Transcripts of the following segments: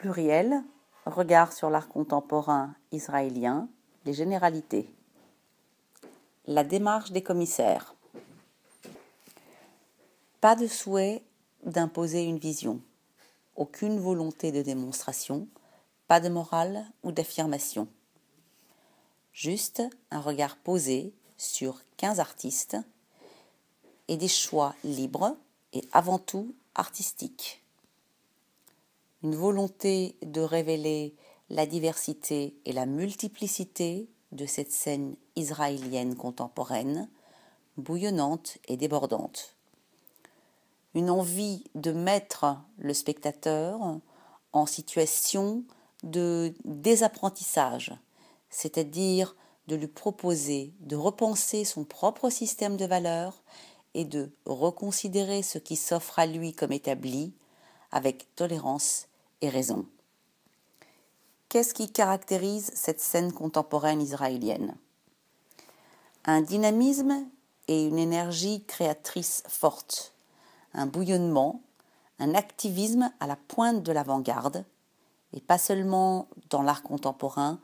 pluriel, regard sur l'art contemporain israélien, les généralités. La démarche des commissaires. Pas de souhait d'imposer une vision, aucune volonté de démonstration, pas de morale ou d'affirmation. Juste un regard posé sur 15 artistes et des choix libres et avant tout artistiques une volonté de révéler la diversité et la multiplicité de cette scène israélienne contemporaine, bouillonnante et débordante. Une envie de mettre le spectateur en situation de désapprentissage, c'est-à-dire de lui proposer de repenser son propre système de valeurs et de reconsidérer ce qui s'offre à lui comme établi avec tolérance et raison. Qu'est-ce qui caractérise cette scène contemporaine israélienne Un dynamisme et une énergie créatrice forte, un bouillonnement, un activisme à la pointe de l'avant-garde, et pas seulement dans l'art contemporain,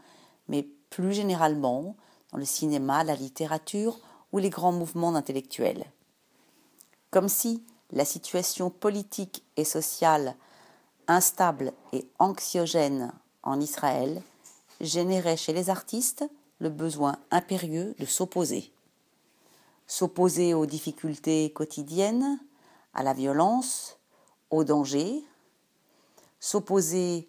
mais plus généralement dans le cinéma, la littérature ou les grands mouvements d'intellectuels. Comme si la situation politique et sociale instable et anxiogène en Israël générait chez les artistes le besoin impérieux de s'opposer. S'opposer aux difficultés quotidiennes, à la violence, aux dangers, s'opposer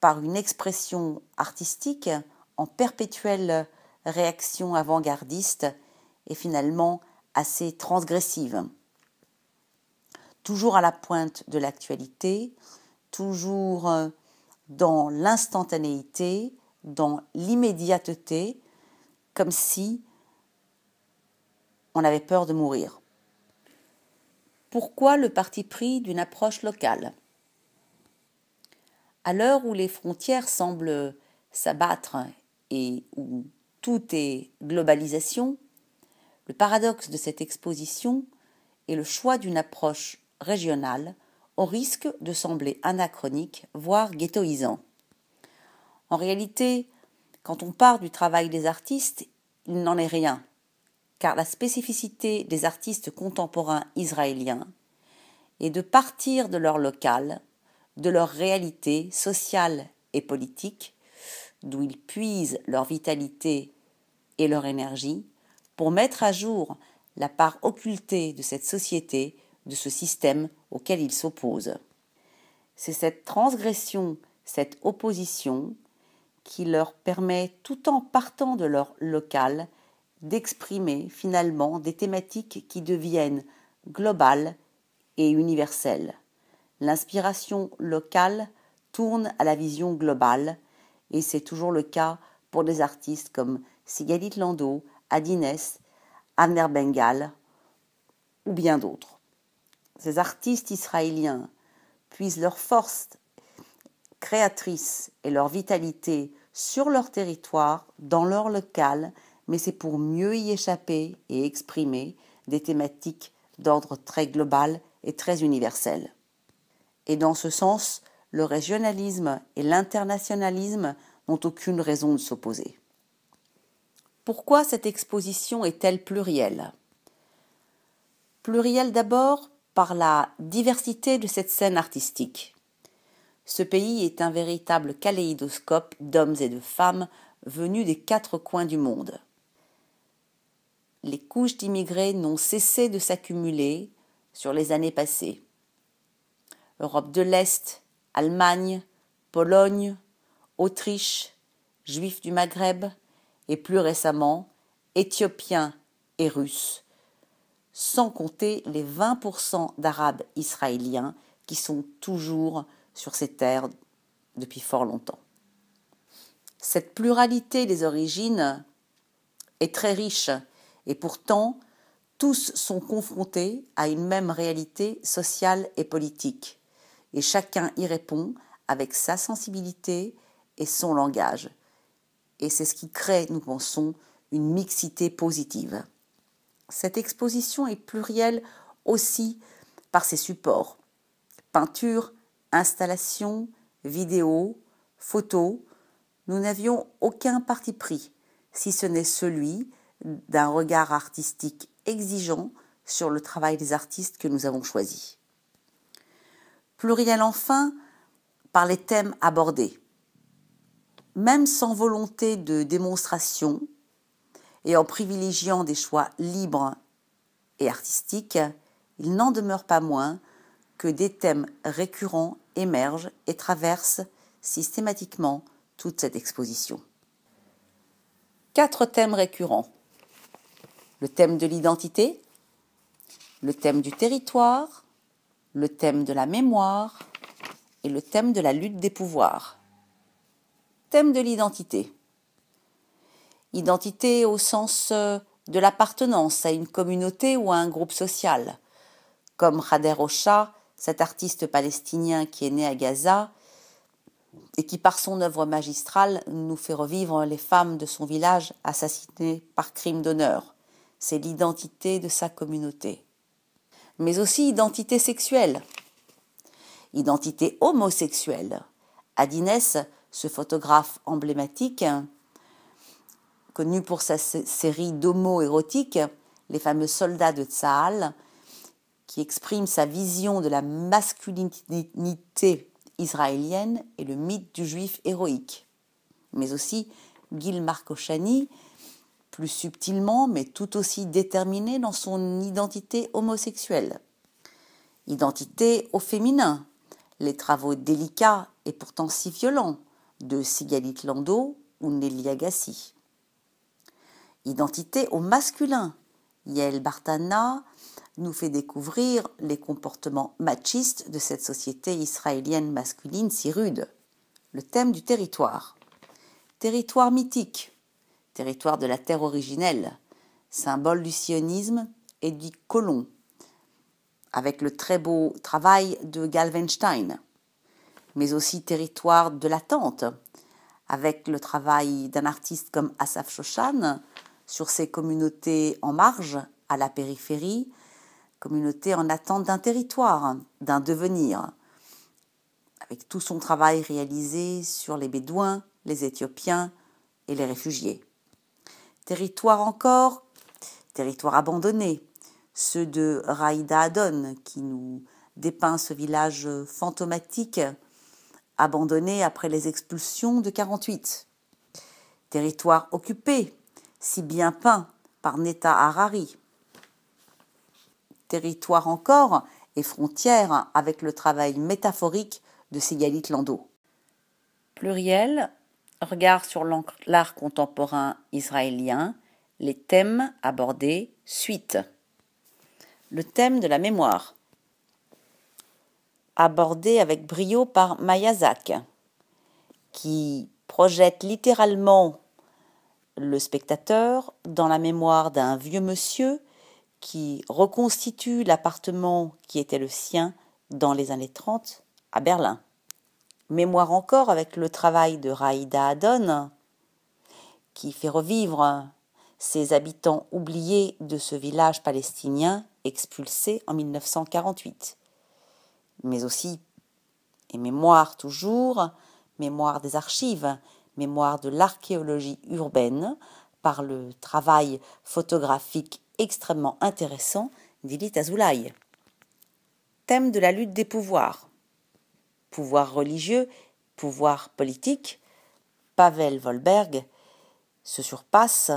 par une expression artistique en perpétuelle réaction avant-gardiste et finalement assez transgressive. Toujours à la pointe de l'actualité, toujours euh, dans l'instantanéité, dans l'immédiateté, comme si on avait peur de mourir. Pourquoi le parti pris d'une approche locale À l'heure où les frontières semblent s'abattre et où tout est globalisation, le paradoxe de cette exposition est le choix d'une approche régionale risque de sembler anachronique, voire ghettoisant. En réalité, quand on part du travail des artistes, il n'en est rien, car la spécificité des artistes contemporains israéliens est de partir de leur local, de leur réalité sociale et politique, d'où ils puisent leur vitalité et leur énergie, pour mettre à jour la part occultée de cette société de ce système auquel ils s'opposent. C'est cette transgression, cette opposition qui leur permet, tout en partant de leur local, d'exprimer finalement des thématiques qui deviennent globales et universelles. L'inspiration locale tourne à la vision globale, et c'est toujours le cas pour des artistes comme Sigalit Lando, Adines, Amner Bengal ou bien d'autres ces artistes israéliens puisent leur force créatrice et leur vitalité sur leur territoire, dans leur local, mais c'est pour mieux y échapper et exprimer des thématiques d'ordre très global et très universel. Et dans ce sens, le régionalisme et l'internationalisme n'ont aucune raison de s'opposer. Pourquoi cette exposition est-elle plurielle Plurielle d'abord par la diversité de cette scène artistique. Ce pays est un véritable kaléidoscope d'hommes et de femmes venus des quatre coins du monde. Les couches d'immigrés n'ont cessé de s'accumuler sur les années passées. Europe de l'Est, Allemagne, Pologne, Autriche, Juifs du Maghreb et plus récemment Éthiopiens et Russes sans compter les 20% d'Arabes israéliens qui sont toujours sur ces terres depuis fort longtemps. Cette pluralité des origines est très riche et pourtant tous sont confrontés à une même réalité sociale et politique et chacun y répond avec sa sensibilité et son langage. Et c'est ce qui crée, nous pensons, une mixité positive. Cette exposition est plurielle aussi par ses supports. Peinture, installation, vidéo, photo, nous n'avions aucun parti pris, si ce n'est celui d'un regard artistique exigeant sur le travail des artistes que nous avons choisis. Pluriel enfin par les thèmes abordés. Même sans volonté de démonstration, et en privilégiant des choix libres et artistiques, il n'en demeure pas moins que des thèmes récurrents émergent et traversent systématiquement toute cette exposition. Quatre thèmes récurrents. Le thème de l'identité, le thème du territoire, le thème de la mémoire et le thème de la lutte des pouvoirs. Thème de l'identité. Identité au sens euh, de l'appartenance à une communauté ou à un groupe social. Comme Khader Ocha, cet artiste palestinien qui est né à Gaza et qui, par son œuvre magistrale, nous fait revivre les femmes de son village assassinées par crime d'honneur. C'est l'identité de sa communauté. Mais aussi identité sexuelle. Identité homosexuelle. Adines, ce photographe emblématique, connu pour sa série d'homo érotiques, les fameux soldats de Tsahal, qui exprime sa vision de la masculinité israélienne et le mythe du juif héroïque. Mais aussi Gil Marcochani, plus subtilement mais tout aussi déterminé dans son identité homosexuelle. Identité au féminin, les travaux délicats et pourtant si violents de Sigalit Lando ou Nelly Agassi identité au masculin. Yael Bartana nous fait découvrir les comportements machistes de cette société israélienne masculine si rude. Le thème du territoire. Territoire mythique, territoire de la terre originelle, symbole du sionisme et du colon, avec le très beau travail de Galvenstein, mais aussi territoire de l'attente, avec le travail d'un artiste comme Asaf Shoshan, sur ces communautés en marge, à la périphérie, communautés en attente d'un territoire, d'un devenir. Avec tout son travail réalisé sur les Bédouins, les Éthiopiens et les réfugiés. Territoire encore, territoire abandonné, ceux de Raïda Adon qui nous dépeint ce village fantomatique abandonné après les expulsions de 48. Territoire occupé, si bien peint par Neta Harari. Territoire encore et frontière avec le travail métaphorique de Ségalit Lando. Pluriel, regard sur l'art contemporain israélien, les thèmes abordés, suite. Le thème de la mémoire, abordé avec brio par Mayazak, qui projette littéralement le spectateur dans la mémoire d'un vieux monsieur qui reconstitue l'appartement qui était le sien dans les années 30 à Berlin. Mémoire encore avec le travail de Raïda Adon, qui fait revivre ses habitants oubliés de ce village palestinien expulsé en 1948. Mais aussi, et mémoire toujours, mémoire des archives, mémoire de l'archéologie urbaine, par le travail photographique extrêmement intéressant d'Ilit Azoulay. Thème de la lutte des pouvoirs. Pouvoir religieux, pouvoir politique, Pavel Volberg se surpasse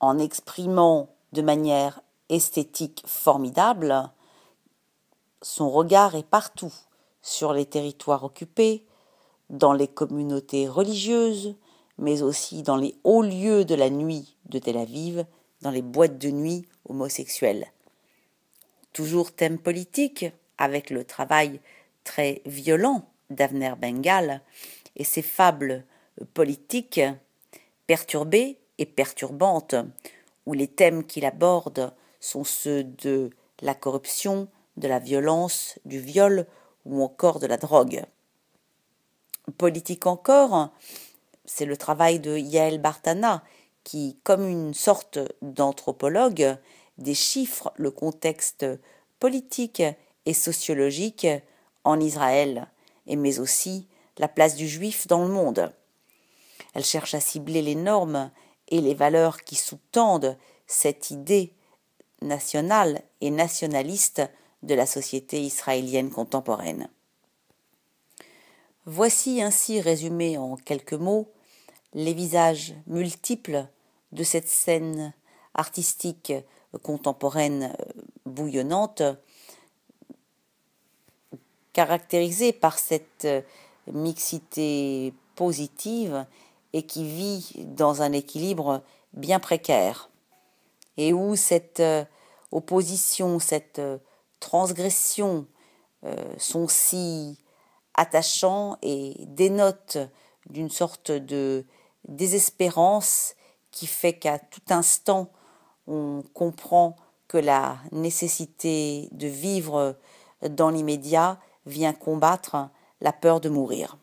en exprimant de manière esthétique formidable. Son regard est partout, sur les territoires occupés, dans les communautés religieuses, mais aussi dans les hauts lieux de la nuit de Tel Aviv, dans les boîtes de nuit homosexuelles. Toujours thème politique, avec le travail très violent d'Avner Bengal et ses fables politiques perturbées et perturbantes, où les thèmes qu'il aborde sont ceux de la corruption, de la violence, du viol ou encore de la drogue politique encore, c'est le travail de Yael Bartana, qui, comme une sorte d'anthropologue, déchiffre le contexte politique et sociologique en Israël, et mais aussi la place du juif dans le monde. Elle cherche à cibler les normes et les valeurs qui sous-tendent cette idée nationale et nationaliste de la société israélienne contemporaine. Voici ainsi résumé en quelques mots les visages multiples de cette scène artistique contemporaine euh, bouillonnante, caractérisée par cette euh, mixité positive et qui vit dans un équilibre bien précaire, et où cette euh, opposition, cette transgression sont si attachant et dénote d'une sorte de désespérance qui fait qu'à tout instant on comprend que la nécessité de vivre dans l'immédiat vient combattre la peur de mourir.